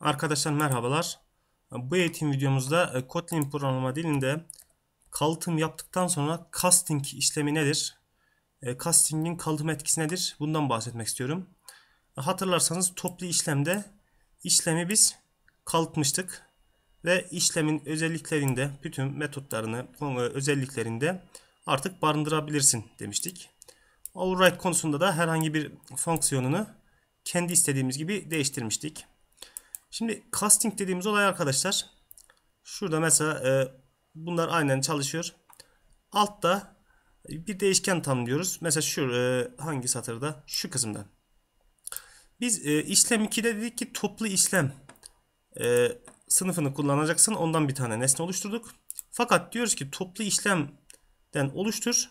Arkadaşlar merhabalar. Bu eğitim videomuzda e, Kotlin programlama dilinde kalıtım yaptıktan sonra casting işlemi nedir? E, casting'in kalıtım etkisi nedir? Bundan bahsetmek istiyorum. Hatırlarsanız toplu işlemde işlemi biz kalıtmıştık. Ve işlemin özelliklerinde, bütün metotlarını, e, özelliklerinde artık barındırabilirsin demiştik. Override konusunda da herhangi bir fonksiyonunu kendi istediğimiz gibi değiştirmiştik. Şimdi casting dediğimiz olay arkadaşlar. Şurada mesela e, bunlar aynen çalışıyor. Altta bir değişken tanımlıyoruz. Mesela şu e, hangi satırda? Şu kısımda. Biz e, işlem 2'de dedik ki toplu işlem e, sınıfını kullanacaksın. Ondan bir tane nesne oluşturduk. Fakat diyoruz ki toplu işlemden oluştur.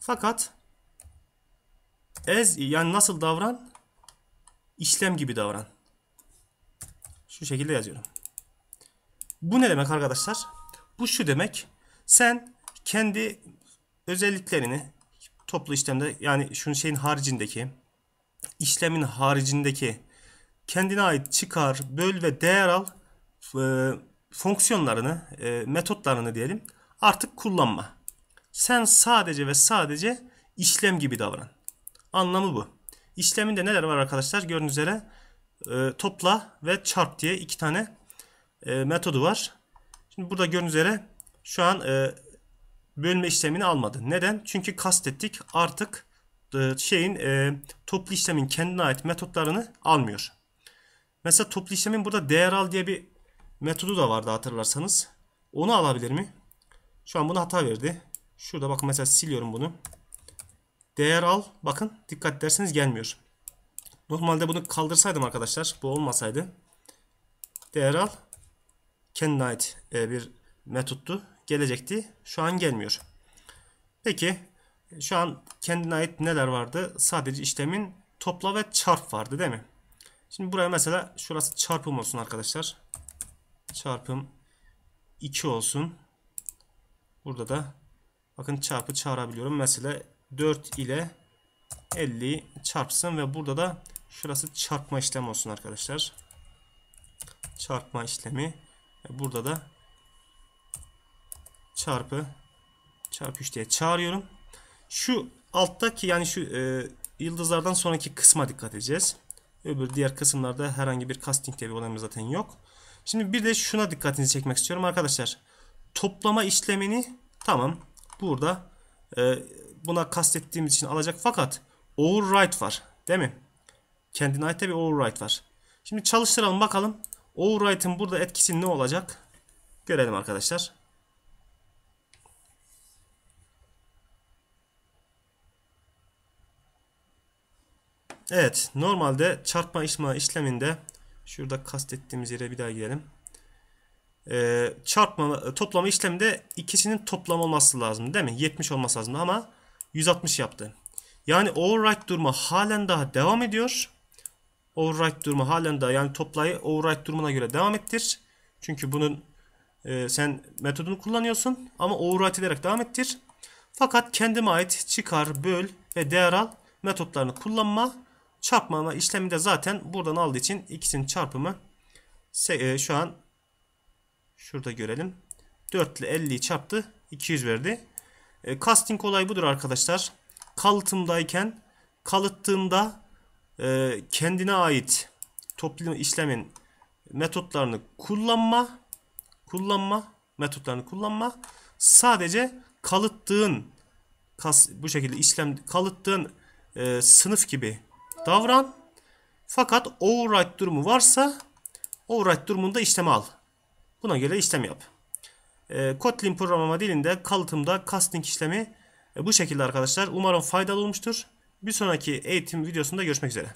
Fakat ez yani nasıl davran? İşlem gibi davran. Şu şekilde yazıyorum. Bu ne demek arkadaşlar? Bu şu demek. Sen kendi özelliklerini toplu işlemde yani şunun şeyin haricindeki işlemin haricindeki kendine ait çıkar, böl ve değer al e, fonksiyonlarını, e, metotlarını diyelim artık kullanma. Sen sadece ve sadece işlem gibi davran. Anlamı bu. İşleminde neler var arkadaşlar? Gördüğünüz üzere e, topla ve çarp diye iki tane e, metodu var. Şimdi burada gördüğünüz üzere şu an e, bölme işlemini almadı. Neden? Çünkü kastettik artık e, şeyin e, toplu işlemin kendine ait metotlarını almıyor. Mesela toplu işlemin burada değer al diye bir metodu da vardı hatırlarsanız. Onu alabilir mi? Şu an bunu hata verdi. Şurada bakın mesela siliyorum bunu. Değer al. Bakın dikkat ederseniz gelmiyor. Normalde bunu kaldırsaydım arkadaşlar. Bu olmasaydı. Değer al. Kendine ait e, bir metottu. Gelecekti. Şu an gelmiyor. Peki. Şu an kendine ait neler vardı? Sadece işlemin topla ve çarp vardı değil mi? Şimdi buraya mesela şurası çarpım olsun arkadaşlar. Çarpım 2 olsun. Burada da bakın çarpı çağırabiliyorum. Mesela 4 ile 50 çarpsın ve burada da Şurası çarpma işlemi olsun arkadaşlar. Çarpma işlemi. E, burada da çarpı çarpı 3 diye çağırıyorum. Şu alttaki yani şu e, yıldızlardan sonraki kısma dikkat edeceğiz. Öbür diğer kısımlarda herhangi bir casting diye bir olayımız zaten yok. Şimdi bir de şuna dikkatinizi çekmek istiyorum arkadaşlar. Toplama işlemini tamam burada e, buna kastettiğimiz için alacak fakat override var değil mi? Kendi Knight'te bir override var. Şimdi çalıştıralım bakalım. Override'ın burada etkisi ne olacak? Görelim arkadaşlar. Evet normalde çarpma işma işleminde şurada kastettiğimiz yere bir daha gidelim. Ee, çarpma toplama işleminde ikisinin toplam olması lazım değil mi? 70 olması lazım ama 160 yaptı. Yani override durma halen daha devam ediyor override durumu halen daha yani toplayı override durumuna göre devam ettir. Çünkü bunun e, sen metodunu kullanıyorsun ama override ederek devam ettir. Fakat kendime ait çıkar, böl ve değer al metotlarını kullanma. çarpma işlemi de zaten buradan aldığı için ikisinin çarpımı e, şu an şurada görelim. 4 ile 50'yi çarptı. 200 verdi. E, casting olay budur arkadaşlar. Kalıtımdayken kalıttığında ee, kendine ait toplu işlemin metotlarını kullanma kullanma metotlarını kullanma sadece kalıttığın kas, bu şekilde işlem kalıttığın e, sınıf gibi davran fakat override durumu varsa override durumunda işlem al buna göre işlem yap e, Kotlin programlama dilinde kalıtımda casting işlemi e, bu şekilde arkadaşlar umarım faydalı olmuştur bir sonraki eğitim videosunda görüşmek üzere.